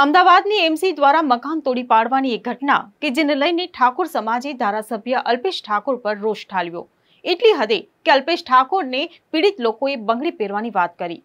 અમદાવાદની એમસી દ્વારા મકાન તોડી પાડવાની એક ઘટના કે જેને લઈને ઠાકોર સમાજે ધારાસભ્ય અલ્પેશ ઠાકોર પર રોષ ઠાલવ્યો એટલી હદે કે અલ્પેશ ઠાકોરને પીડિત લોકોએ બંગડી પહેરવાની વાત કરી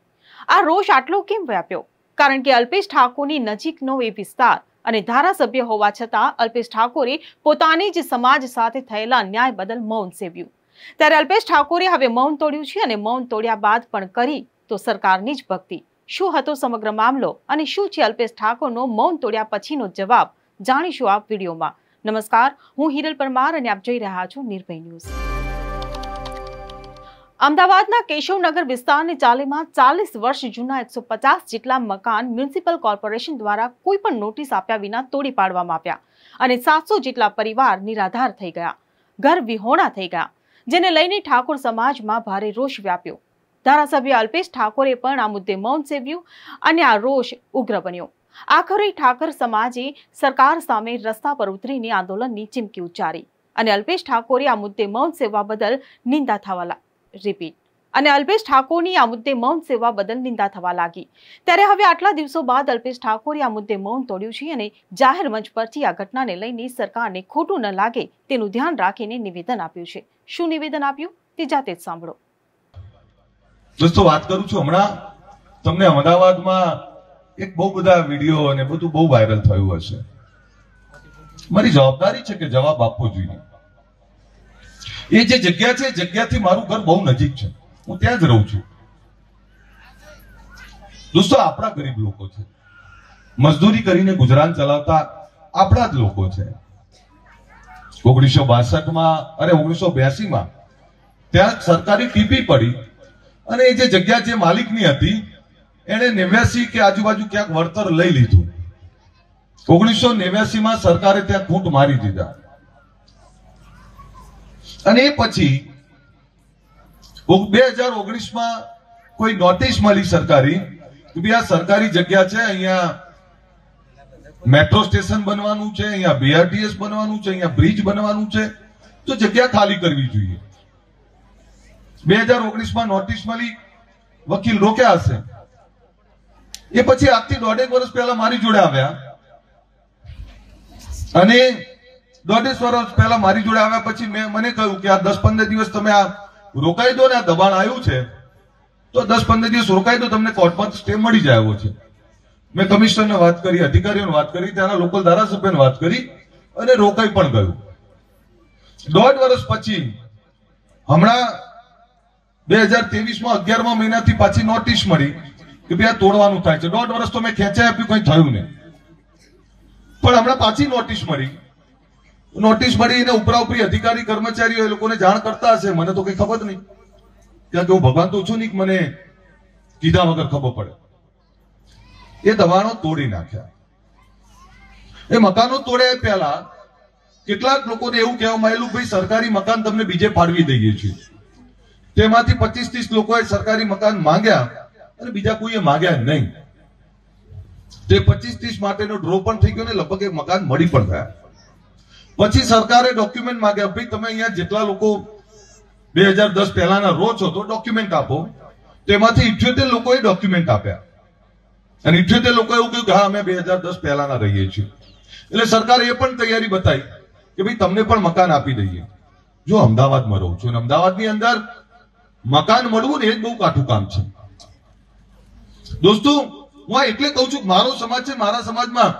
આ રોષ આટલો કેમ વ્યાપ્યો કારણ કે અલ્પેશ ઠાકોરની નજીકનો એ વિસ્તાર અને ધારાસભ્ય હોવા છતાં અલ્પેશ ઠાકોરે પોતાની જ સમાજ સાથે થયેલા ન્યાય બદલ મૌન સેવ્યું ત્યારે અલ્પેશ ઠાકોરે હવે મૌન તોડ્યું છે અને મૌન તોડ્યા બાદ પણ કરી તો સરકારની જ ભક્તિ શું હતો સમગ્ર મામલો અને શું છે અલ્પેશ ઠાકોરનો મૌન તોડ્યા પછીનો જવાબ જાણીશું આ વિડીયોમાં નમસ્કાર હું હિરલ પરમાર અને આપ જોઈ રહ્યા છો નિર્ભય ન્યૂઝ અમદાવાદના કેશવનગર વિસ્તારની ચાલીમાં ચાલીસ વર્ષ જૂના એકસો પચાસ જેટલા મકાન મ્યુનિસિપલ કોર્પોરેશન દ્વારા કોઈ પણ નોટિસ આપ્યા વિના તોડી પાડવામાં આવ્યા અને સાતસો જેટલા પરિવાર નિરાધાર થઈ ગયા ઘર વિહોણા થઈ ગયા જેને લઈને ઠાકોર સમાજમાં ભારે રોષ વ્યાપ્યો ધારાસભ્ય અલ્પેશ ઠાકોરે પણ આ મુદ્દે મૌન સેવ્યું અને આ રોષ ઉગ્ર બન્યો આખરે ઠાકર સમાજે સરકાર સામે રસ્તા પર ઉતરીને આંદોલનની ચીમકી ઉચ્ચારી અને અલ્પેશ ઠાકોરે આ મુદ્દે મૌન સેવા બદલ નિંદા થવા રિપીટ અને અલ્પેશ ઠાકોરની આ મુદ્દે મૌન સેવા બદલ નિંદા થવા લાગી ત્યારે હવે આટલા દિવસો બાદ અલ્પેશ ઠાકોરે આ મુદ્દે મૌન તોડ્યું છે અને જાહેર મંચ પરથી આ ઘટનાને લઈને સરકારને ખોટું ન લાગે તેનું ધ્યાન રાખીને નિવેદન આપ્યું છે શું નિવેદન આપ્યું તે જાતે જ સાંભળો દોસ્તો વાત કરું છું હમણાં તમને અમદાવાદમાં એક બહુ બધા વિડીયો અને બધું બહુ વાયરલ થયું હશે મારી જવાબદારી છે કે જવાબ આપવો જોઈએ એ જે જગ્યા છે જગ્યાથી મારું ઘર બહુ નજીક છે હું ત્યાં જ રહું છું દોસ્તો આપણા ગરીબ લોકો છે મજદૂરી કરીને ગુજરાન ચલાવતા આપણા જ લોકો છે ઓગણીસો બાસઠમાં અરે ઓગણીસો બ્યાસીમાં ત્યાં સરકારી ટીપી પડી અને એ જે જગ્યા જે માલિકની હતી એને નેવ્યાસી કે આજુબાજુ ક્યાંક વળતર લઈ લીધું ઓગણીસો માં સરકારે ત્યાં ખૂંટ મારી દીધા અને એ પછી બે હજાર ઓગણીસમાં કોઈ નોટિસ મળી સરકારી કે ભાઈ આ સરકારી જગ્યા છે અહીંયા મેટ્રો સ્ટેશન બનવાનું છે અહીંયા બીઆરટીએસ બનવાનું છે અહીંયા બ્રિજ બનવાનું છે તો જગ્યા ખાલી કરવી જોઈએ બે હજાર ઓગણીસમાં નોટિસ મળી વકીલ રોક્યા હશે એ પછી આજથી દોઢેક વર્ષ પહેલા મારી જોડે આવ્યા અને દોઢેક વર્ષ પહેલા મારી જોડે આવ્યા પછી મેં મને કહ્યું કે આ દસ પંદર દિવસ તમે આ રોકાઈ દો ને આ દબાણ આવ્યું છે તો દસ પંદર દિવસ રોકાઈ દો તમને કોર્ટમાં સ્ટે મળી જાય એવો છે મેં કમિશનરને વાત કરી અધિકારીઓને વાત કરી ત્યાંના લોકલ ધારાસભ્યને વાત કરી અને રોકાઈ પણ ગયું દોઢ વર્ષ પછી હમણાં બે હજાર ત્રેવીસમાં અગિયારમા મહિનાથી પાછી નોટિસ મળી કે ભાઈ આ તોડવાનું થાય છે દોઢ વર્ષ તો મેં ખેંચાઈ આપ્યું કંઈ થયું નહીં પણ હમણાં પાછી નોટિસ મળી નોટિસ મળી એને ઉપરા ઉપરી અધિકારી કર્મચારીઓ એ લોકોને જાણ કરતા હશે મને તો કઈ ખબર નહીં ત્યાં કે હું ભગવાન તો છું નહીં મને કીધા વગર ખબર પડે એ દવાનો તોડી નાખ્યા એ મકાનો તોડે પહેલા કેટલાક લોકોને એવું કહેવામાં આવેલું ભાઈ સરકારી મકાન તમને બીજે ફાળવી દઈએ છીએ તેમાંથી પચીસ ત્રીસ લોકોએ સરકારી મકાન માંગ્યા અને બીજા કોઈએ માંગ્યા નહીં તે પચીસ ત્રીસ માટેનો ડ્રો પણ થઈ ગયો ને લગભગ એક મકાન મળી પણ ગયા પછી સરકારે ડોક્યુમેન્ટ માંગ્યા ભાઈ તમે અહીંયા જેટલા લોકો બે હજાર દસ પહેલાના રો છો તો ડોક્યુમેન્ટ આપો તેમાંથી ઇઠ્યોતેર લોકોએ ડોક્યુમેન્ટ આપ્યા અને ઇઠ્યોતેર લોકો એવું કહ્યું કે હા અમે બે હજાર દસ પહેલાના રહીએ છીએ એટલે સરકારે એ પણ તૈયારી બતાવી કે ભાઈ તમને પણ મકાન આપી દઈએ જો અમદાવાદમાં રહું છું અને અમદાવાદની અંદર મકાન મળવું ને એ જ બહુ કાઠું કામ છે દોસ્તો હું એટલે કહું છું મારો સમાજ છે મારા સમાજમાં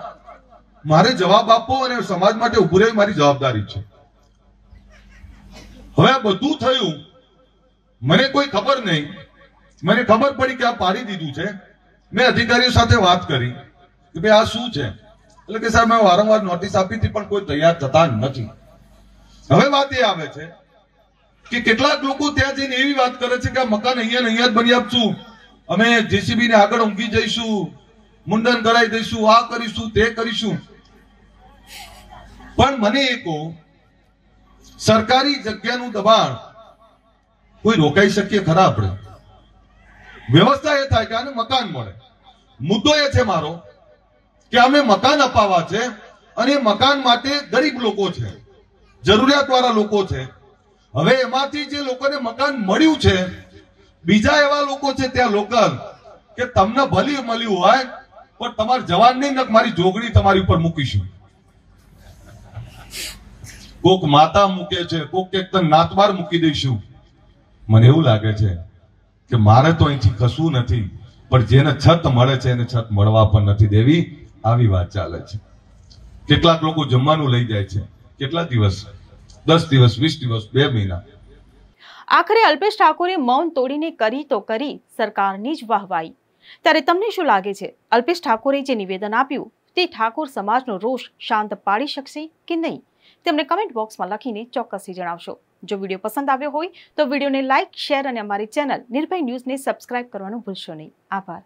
મારે જવાબ આપવો અને સમાજ માટે ઉભું રહેવી મારી જવાબદારી છે હવે આ બધું થયું મને કોઈ ખબર નહીં મને ખબર પડી કે આ પાડી દીધું છે મેં અધિકારીઓ સાથે વાત કરી કે ભાઈ આ શું છે એટલે કે સાહેબ મેં વારંવાર નોટિસ આપી હતી પણ કોઈ તૈયાર થતા નથી હવે વાત એ આવે છે કે કેટલાક લોકો ત્યાં જઈને એવી વાત કરે છે કે મકાન અહીંયા અહીંયા જ બની આપશું અમે જેસીબી ને આગળ ઊંઘી જઈશું મુંડન કરાવી દઈશું આ કરીશું તે કરીશું પણ મને એ કહો સરકારી જગ્યાનું દબાણ કોઈ રોકાઈ શકીએ ખરા આપણે વ્યવસ્થા એ થાય કે આને મકાન મળે મુદ્દો એ છે મારો કે અમે મકાન અપાવા છે અને મકાન માટે ગરીબ લોકો છે જરૂરિયાત વાળા લોકો છે હવે એમાંથી જે લોકોને મકાન મળ્યું છે બીજા એવા લોકો છે ત્યાં લોકલ કે તમને ભલી મળ્યું હોય પણ તમારે જવાન નહીં નક મારી જોગડી તમારી ઉપર મૂકીશું કોક માતા મૂકે છે કોક એક નાતવાર મૂકી દઈશું મને એવું લાગે છે કે મારે તો અહીંથી કશું નથી પણ જેને છત મળે છે એને છત મળવા પણ નથી દેવી આવી વાત ચાલે છે કેટલાક લોકો જમવાનું લઈ જાય છે કેટલા દિવસ દસ દિવસ વીસ દિવસ બે મહિના આખરે અલ્પેશ ઠાકોરે મૌન તોડીને કરી તો કરી સરકારની જ વાહવાઈ ત્યારે તમને શું લાગે છે અલ્પેશ ઠાકોરે જે નિવેદન આપ્યું તે ઠાકોર સમાજનો રોષ શાંત પાડી શકશે કે નહીં તેમને કમેન્ટ બોક્સમાં લખીને ચોક્કસથી જણાવશો જો વિડીયો પસંદ આવ્યો હોય તો વિડીયોને લાઇક શેર અને અમારી ચેનલ નિર્ભય ન્યૂઝને સબસ્ક્રાઇબ કરવાનું ભૂલશો નહીં આભાર